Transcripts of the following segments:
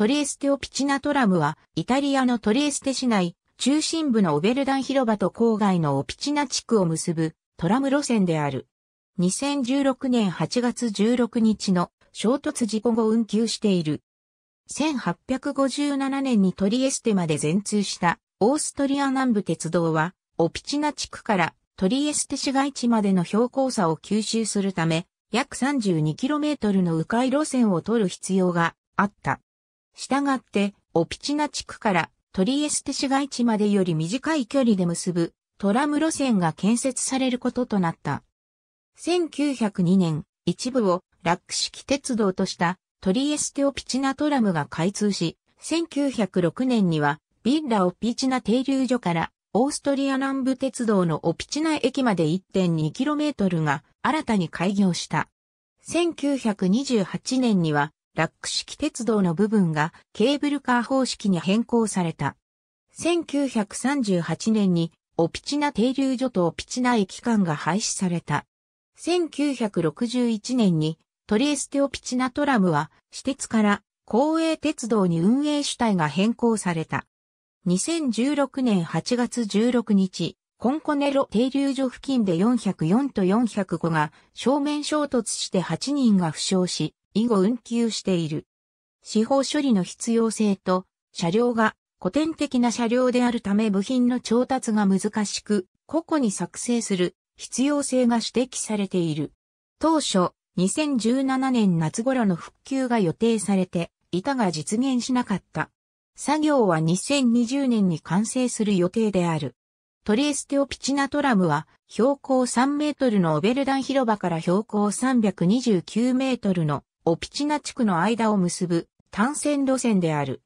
トリエステ・オピチナトラムは、イタリアのトリエステ市内、中心部のオベルダン広場と郊外のオピチナ地区を結ぶトラム路線である。2016年8月16日の衝突事故後運休している。1857年にトリエステまで全通したオーストリア南部鉄道は、オピチナ地区からトリエステ市街地までの標高差を吸収するため、約 32km の迂回路線を取る必要があった。したがって、オピチナ地区からトリエステ市街地までより短い距離で結ぶトラム路線が建設されることとなった。1902年、一部をラック式鉄道としたトリエステオピチナトラムが開通し、1906年にはビッラオピチナ停留所からオーストリア南部鉄道のオピチナ駅まで 1.2km が新たに開業した。1928年にはラック式鉄道の部分がケーブルカー方式に変更された。1938年にオピチナ停留所とオピチナ駅間が廃止された。1961年にトリエステオピチナトラムは私鉄から公営鉄道に運営主体が変更された。2016年8月16日、コンコネロ停留所付近で404と405が正面衝突して8人が負傷し、以後運休している。司法処理の必要性と、車両が古典的な車両であるため部品の調達が難しく、個々に作成する必要性が指摘されている。当初、2017年夏頃の復旧が予定されて、いたが実現しなかった。作業は2020年に完成する予定である。トリエステオピチナトラムは標高3メートルのオベルダン広場から標高329メートルのオピチナ地区の間を結ぶ単線路線である。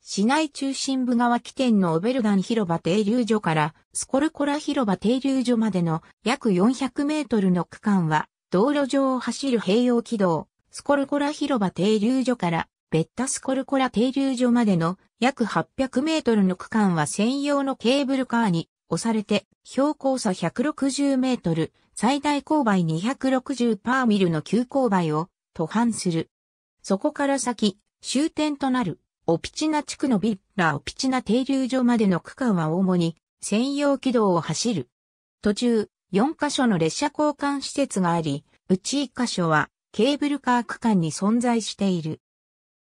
市内中心部側起点のオベルガン広場停留所からスコルコラ広場停留所までの約400メートルの区間は道路上を走る併用軌道、スコルコラ広場停留所からベッタスコルコラ停留所までの約800メートルの区間は専用のケーブルカーに押されて標高差160メートル、最大勾配260パーミルの急勾配を途半する。そこから先、終点となる、オピチナ地区のビッラオピチナ停留所までの区間は主に専用軌道を走る。途中、4カ所の列車交換施設があり、うち1カ所はケーブルカー区間に存在している。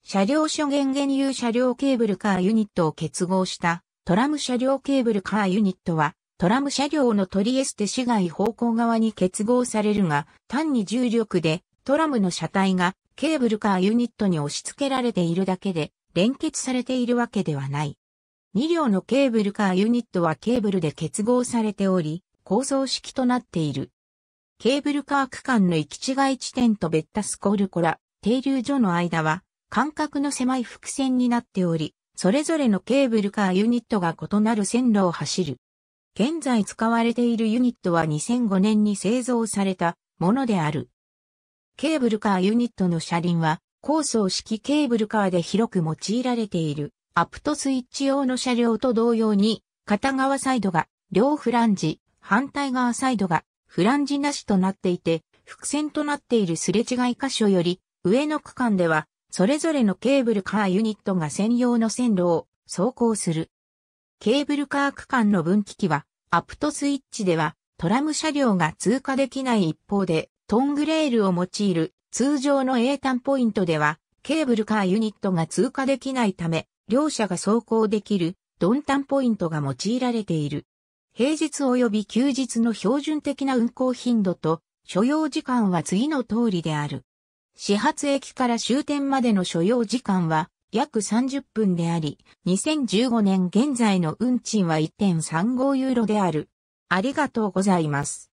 車両諸元原有車両ケーブルカーユニットを結合したトラム車両ケーブルカーユニットはトラム車両のトリエステ市外方向側に結合されるが単に重力でトラムの車体がケーブルカーユニットに押し付けられているだけで連結されているわけではない。2両のケーブルカーユニットはケーブルで結合されており、構造式となっている。ケーブルカー区間の行き違い地点とベッタスコールコラ、停留所の間は、間隔の狭い伏線になっており、それぞれのケーブルカーユニットが異なる線路を走る。現在使われているユニットは2005年に製造されたものである。ケーブルカーユニットの車輪は、高層式ケーブルカーで広く用いられている、アプトスイッチ用の車両と同様に、片側サイドが両フランジ、反対側サイドがフランジなしとなっていて、伏線となっているすれ違い箇所より、上の区間では、それぞれのケーブルカーユニットが専用の線路を走行する。ケーブルカー区間の分岐器は、アプトスイッチでは、トラム車両が通過できない一方で、トングレールを用いる通常の英単ポイントでは、ケーブルカーユニットが通過できないため、両者が走行できる鈍ンポイントが用いられている。平日及び休日の標準的な運行頻度と所要時間は次の通りである。始発駅から終点までの所要時間は約30分であり、2015年現在の運賃は1.35ユーロである。ありがとうございます。